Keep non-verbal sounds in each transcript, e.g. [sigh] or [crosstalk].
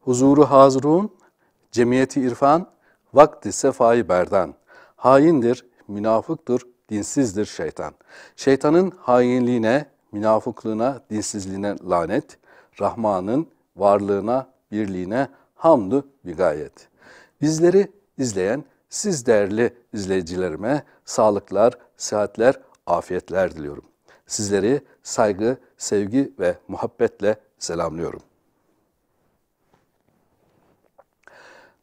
Huzuru hazrun, cemiyeti irfan, vakti sefayı berdan. Haindir, münafıktır, dinsizdir şeytan. Şeytanın hainliğine, münafıklığına, dinsizliğine lanet, Rahman'ın varlığına, birliğine hamdü bigayet. Bizleri izleyen siz değerli izleyicilerime sağlıklar, sıhhatler, afiyetler diliyorum. Sizleri saygı, sevgi ve muhabbetle selamlıyorum.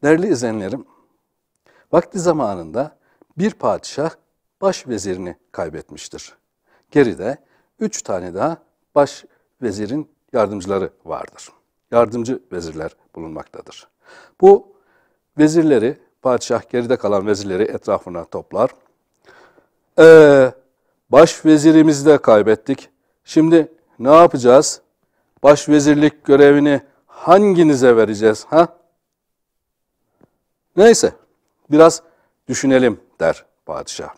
Değerli izleyenlerim, vakti zamanında bir padişah baş vezirini kaybetmiştir. Geride üç tane daha baş vezirin yardımcıları vardır. Yardımcı vezirler bulunmaktadır. Bu vezirleri, padişah geride kalan vezirleri etrafına toplar. Ee, baş vezirimizi de kaybettik. Şimdi ne yapacağız? Baş vezirlik görevini hanginize vereceğiz? Ha? Neyse biraz düşünelim der padişah.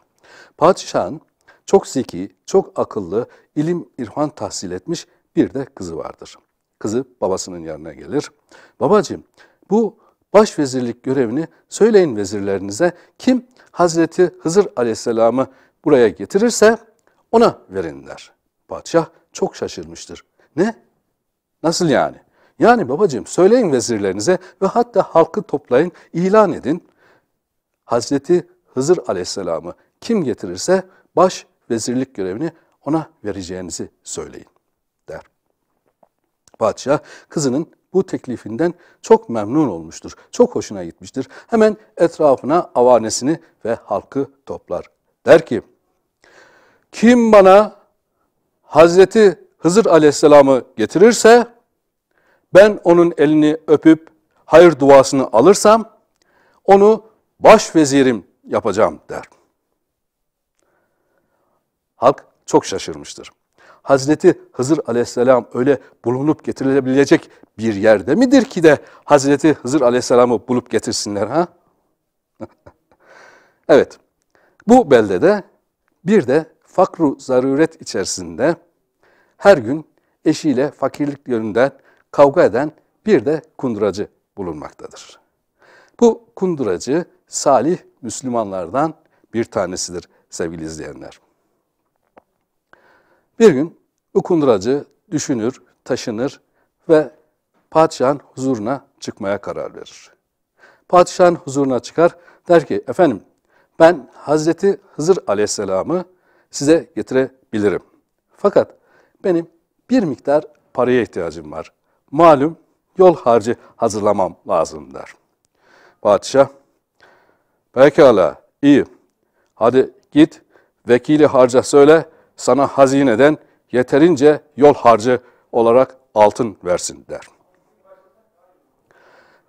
Padişahın çok zeki, çok akıllı, ilim irfan tahsil etmiş bir de kızı vardır. Kızı babasının yanına gelir. Babacığım bu başvezirlik görevini söyleyin vezirlerinize kim Hazreti Hızır Aleyhisselam'ı buraya getirirse ona verin der. Padişah çok şaşırmıştır. Ne? Nasıl yani? Yani babacığım söyleyin vezirlerinize ve hatta halkı toplayın, ilan edin. Hazreti Hızır aleyhisselamı kim getirirse baş vezirlik görevini ona vereceğinizi söyleyin der. Padişah kızının bu teklifinden çok memnun olmuştur. Çok hoşuna gitmiştir. Hemen etrafına avanesini ve halkı toplar. Der ki, kim bana Hazreti Hızır Aleyhisselam'ı getirirse ben onun elini öpüp hayır duasını alırsam onu baş vezirim yapacağım der. Halk çok şaşırmıştır. Hazreti Hızır aleyhisselam öyle bulunup getirilebilecek bir yerde midir ki de Hazreti Hızır aleyhisselamı bulup getirsinler ha? [laughs] evet, bu beldede bir de fakru zaruret içerisinde her gün eşiyle fakirlik yönünden kavga eden bir de kunduracı bulunmaktadır. Bu kunduracı salih Müslümanlardan bir tanesidir sevgili izleyenler. Bir gün bu kunduracı düşünür, taşınır ve padişahın huzuruna çıkmaya karar verir. Padişahın huzuruna çıkar der ki efendim ben Hazreti Hızır Aleyhisselam'ı size getirebilirim. Fakat benim bir miktar paraya ihtiyacım var malum yol harcı hazırlamam lazım der. Padişah, pekala iyi hadi git vekili harca söyle sana hazineden yeterince yol harcı olarak altın versin der.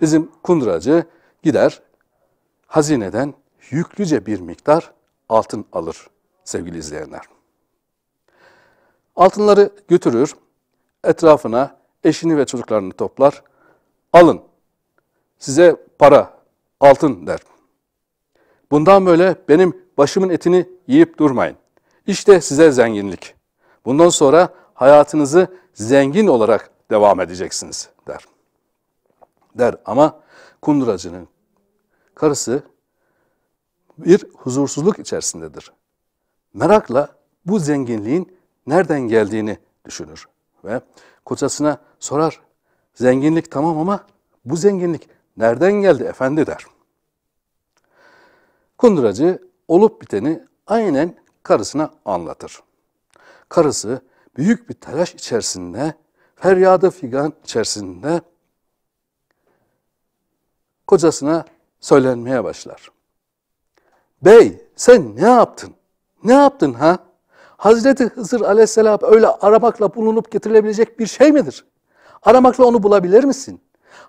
Bizim kunduracı gider hazineden yüklüce bir miktar altın alır sevgili izleyenler. Altınları götürür, etrafına eşini ve çocuklarını toplar. Alın, size para, altın der. Bundan böyle benim başımın etini yiyip durmayın. İşte size zenginlik. Bundan sonra hayatınızı zengin olarak devam edeceksiniz der. Der ama kunduracının karısı bir huzursuzluk içerisindedir. Merakla bu zenginliğin nereden geldiğini düşünür ve kocasına sorar. Zenginlik tamam ama bu zenginlik nereden geldi efendi der. Kunduracı olup biteni aynen karısına anlatır. Karısı büyük bir telaş içerisinde, feryadı figan içerisinde kocasına söylenmeye başlar. Bey sen ne yaptın? Ne yaptın ha? Hazreti Hızır aleyhisselam öyle aramakla bulunup getirilebilecek bir şey midir? Aramakla onu bulabilir misin?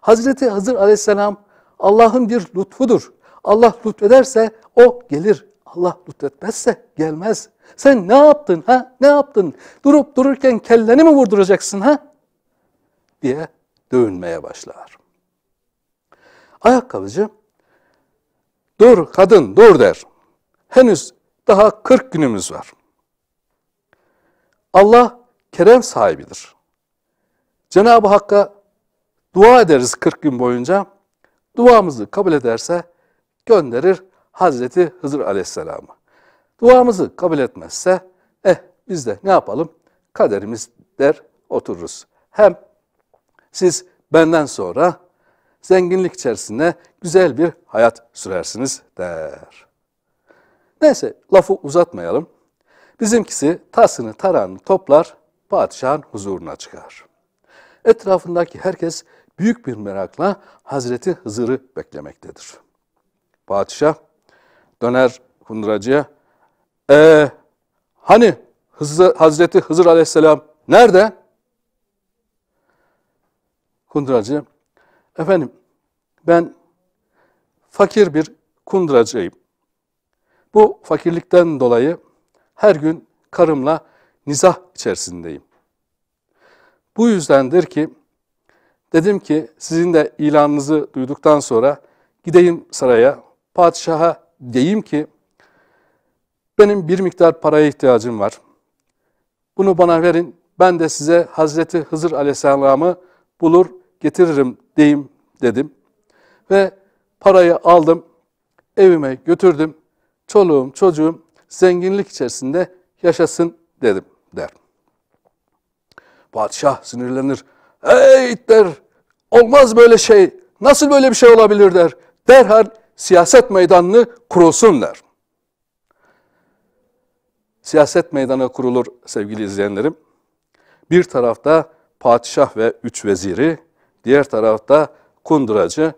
Hazreti Hızır aleyhisselam Allah'ın bir lütfudur. Allah lütfederse o gelir. Allah lütfetmezse gelmez. Sen ne yaptın ha? Ne yaptın? Durup dururken kelleni mi vurduracaksın ha? diye dövünmeye başlar. Ayakkabıcı, dur kadın dur der. Henüz daha 40 günümüz var. Allah kerem sahibidir. Cenab-ı Hakk'a dua ederiz 40 gün boyunca. Duamızı kabul ederse gönderir Hazreti Hızır Aleyhisselam'ı. Duamızı kabul etmezse eh biz de ne yapalım? Kaderimiz der otururuz. Hem siz benden sonra zenginlik içerisinde güzel bir hayat sürersiniz der. Neyse lafı uzatmayalım. Bizimkisi tasını taranını toplar, padişahın huzuruna çıkar. Etrafındaki herkes büyük bir merakla Hazreti Hızır'ı beklemektedir. Padişah döner Hunduracı'ya, ee, hani Hızır, Hazreti Hızır aleyhisselam nerede? Kunduracı, efendim ben fakir bir kunduracıyım. Bu fakirlikten dolayı her gün karımla nizah içerisindeyim. Bu yüzdendir ki dedim ki sizin de ilanınızı duyduktan sonra gideyim saraya, padişaha diyeyim ki benim bir miktar paraya ihtiyacım var. Bunu bana verin, ben de size Hazreti Hızır Aleyhisselam'ı bulur getiririm deyim dedim. Ve parayı aldım, evime götürdüm. Çoluğum çocuğum zenginlik içerisinde yaşasın dedim der. Padişah sinirlenir. Hey der olmaz böyle şey nasıl böyle bir şey olabilir der. Derhal siyaset meydanını kurulsun der. Siyaset meydanı kurulur sevgili izleyenlerim. Bir tarafta padişah ve üç veziri, diğer tarafta kunduracı,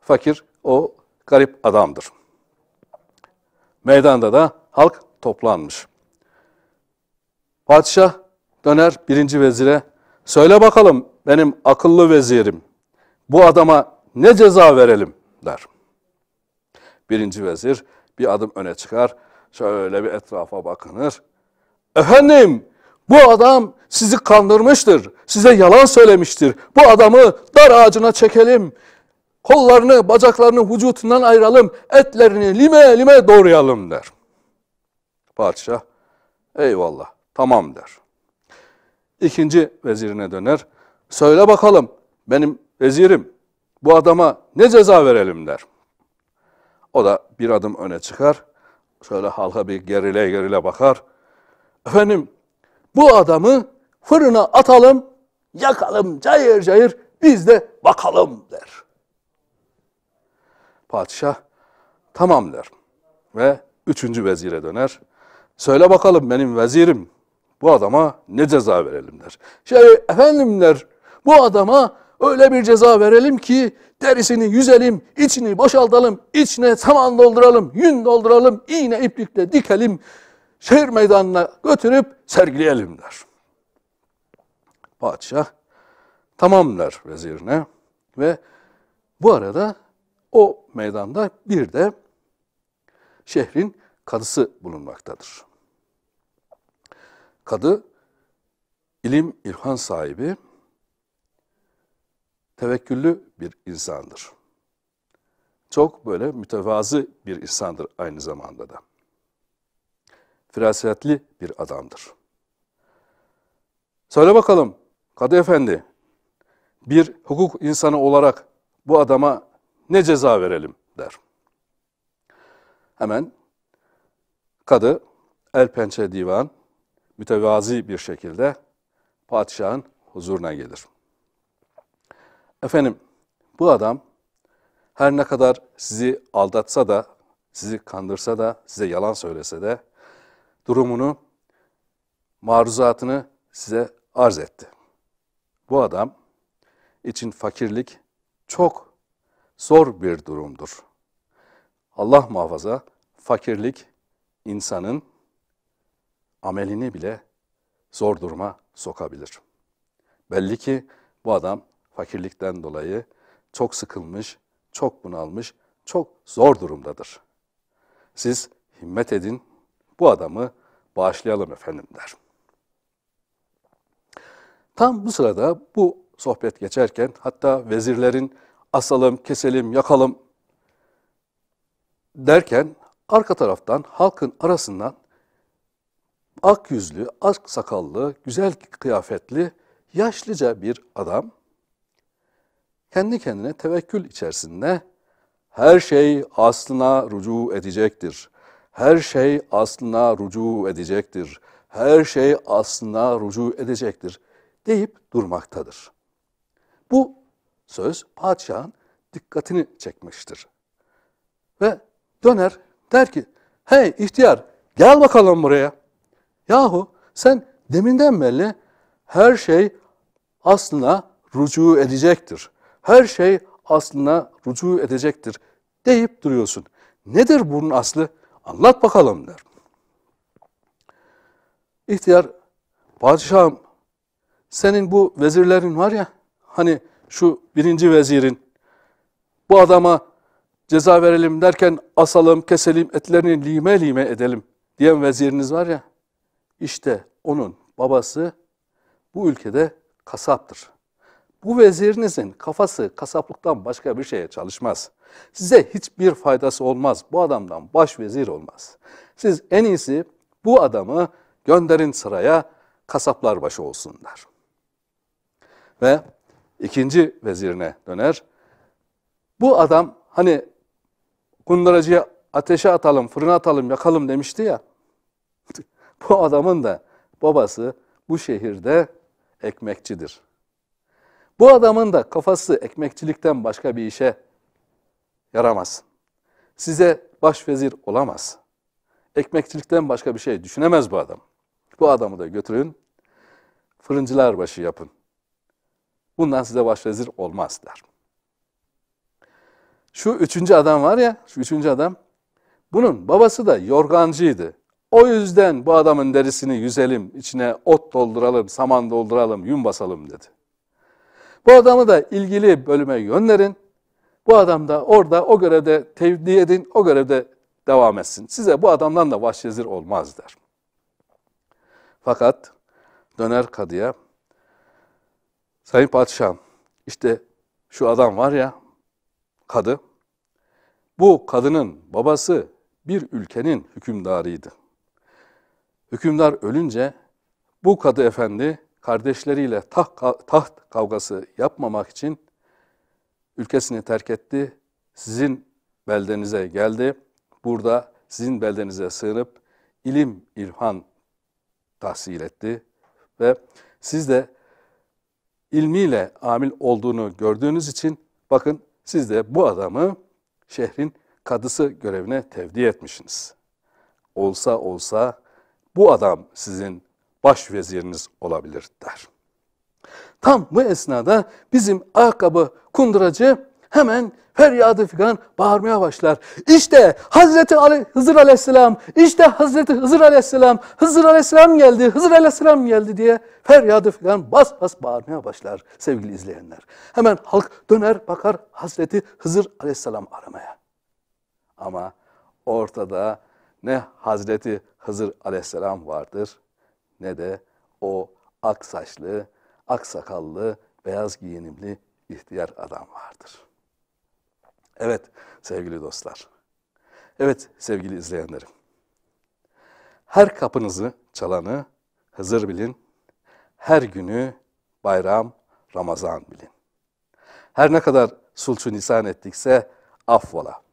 fakir o garip adamdır. Meydanda da halk toplanmış. Padişah döner birinci vezire, söyle bakalım benim akıllı vezirim, bu adama ne ceza verelim der. Birinci vezir bir adım öne çıkar, şöyle bir etrafa bakınır. Efendim bu adam sizi kandırmıştır, size yalan söylemiştir. Bu adamı dar ağacına çekelim, kollarını, bacaklarını vücutundan ayıralım, etlerini lime lime doğrayalım der.'' Padişah eyvallah tamam der. İkinci vezirine döner. Söyle bakalım benim vezirim bu adama ne ceza verelim der. O da bir adım öne çıkar. Şöyle halka bir gerile gerile bakar. Efendim bu adamı fırına atalım, yakalım cayır cayır biz de bakalım der. Padişah tamam der ve üçüncü vezire döner. Söyle bakalım benim vezirim bu adama ne ceza verelim der. Şey efendimler bu adama öyle bir ceza verelim ki derisini yüzelim, içini boşaltalım, içine saman dolduralım, yün dolduralım, iğne iplikle dikelim, şehir meydanına götürüp sergileyelim der. Padişah tamam der vezirine ve bu arada o meydanda bir de şehrin kadısı bulunmaktadır. Kadı, ilim, irhan sahibi, tevekküllü bir insandır. Çok böyle mütevazı bir insandır aynı zamanda da. Firasetli bir adamdır. Söyle bakalım Kadı Efendi, bir hukuk insanı olarak bu adama ne ceza verelim der. Hemen kadı el pençe divan mütevazi bir şekilde padişahın huzuruna gelir. Efendim bu adam her ne kadar sizi aldatsa da, sizi kandırsa da, size yalan söylese de durumunu, maruzatını size arz etti. Bu adam için fakirlik çok zor bir durumdur. Allah muhafaza fakirlik insanın amelini bile zor duruma sokabilir. Belli ki bu adam fakirlikten dolayı çok sıkılmış, çok bunalmış, çok zor durumdadır. Siz himmet edin, bu adamı bağışlayalım efendim der. Tam bu sırada bu sohbet geçerken hatta vezirlerin asalım, keselim, yakalım derken arka taraftan halkın arasından ak yüzlü, ak sakallı, güzel kıyafetli, yaşlıca bir adam kendi kendine tevekkül içerisinde her şey aslına rucu edecektir. Her şey aslına rucu edecektir. Her şey aslına rucu edecektir deyip durmaktadır. Bu söz padişahın dikkatini çekmiştir. Ve döner der ki hey ihtiyar gel bakalım buraya. Yahu sen deminden beri her şey aslına rucu edecektir. Her şey aslına rucu edecektir deyip duruyorsun. Nedir bunun aslı? Anlat bakalım der. İhtiyar, padişahım senin bu vezirlerin var ya, hani şu birinci vezirin, bu adama ceza verelim derken asalım, keselim, etlerini lime lime edelim diyen veziriniz var ya, işte onun babası bu ülkede kasaptır. Bu vezirinizin kafası kasaplıktan başka bir şeye çalışmaz. Size hiçbir faydası olmaz. Bu adamdan baş vezir olmaz. Siz en iyisi bu adamı gönderin sıraya kasaplar başı olsun der. Ve ikinci vezirine döner. Bu adam hani kunduracıya ateşe atalım, fırına atalım, yakalım demişti ya. Bu adamın da babası bu şehirde ekmekçidir. Bu adamın da kafası ekmekçilikten başka bir işe yaramaz. Size başvezir olamaz. Ekmekçilikten başka bir şey düşünemez bu adam. Bu adamı da götürün, fırıncılar başı yapın. Bundan size başvezir olmaz der. Şu üçüncü adam var ya, şu üçüncü adam, bunun babası da yorgancıydı. O yüzden bu adamın derisini yüzelim, içine ot dolduralım, saman dolduralım, yün basalım dedi. Bu adamı da ilgili bölüme yönlerin. Bu adam da orada o görevde tevdi edin, o görevde devam etsin. Size bu adamdan da vahşezir olmaz der. Fakat döner kadıya, Sayın Padişahım işte şu adam var ya, kadı, bu kadının babası bir ülkenin hükümdarıydı. Hükümdar ölünce bu kadı efendi kardeşleriyle taht, taht kavgası yapmamak için ülkesini terk etti. Sizin beldenize geldi. Burada sizin beldenize sığınıp ilim, ilhan tahsil etti ve siz de ilmiyle amil olduğunu gördüğünüz için bakın siz de bu adamı şehrin kadısı görevine tevdi etmişsiniz. Olsa olsa bu adam sizin baş veziriniz olabilir der. Tam bu esnada bizim akabı kunduracı hemen feryadı figan bağırmaya başlar. İşte Hazreti Ali, Hızır Aleyhisselam, işte Hazreti Hızır Aleyhisselam, Hızır Aleyhisselam geldi, Hızır Aleyhisselam geldi diye feryadı figan bas bas bağırmaya başlar sevgili izleyenler. Hemen halk döner bakar Hazreti Hızır Aleyhisselam aramaya. Ama ortada ne Hazreti Hızır aleyhisselam vardır ne de o ak saçlı, ak sakallı, beyaz giyinimli ihtiyar adam vardır. Evet sevgili dostlar. Evet sevgili izleyenlerim. Her kapınızı çalanı Hızır bilin. Her günü bayram, Ramazan bilin. Her ne kadar sulçu nisan ettikse affola.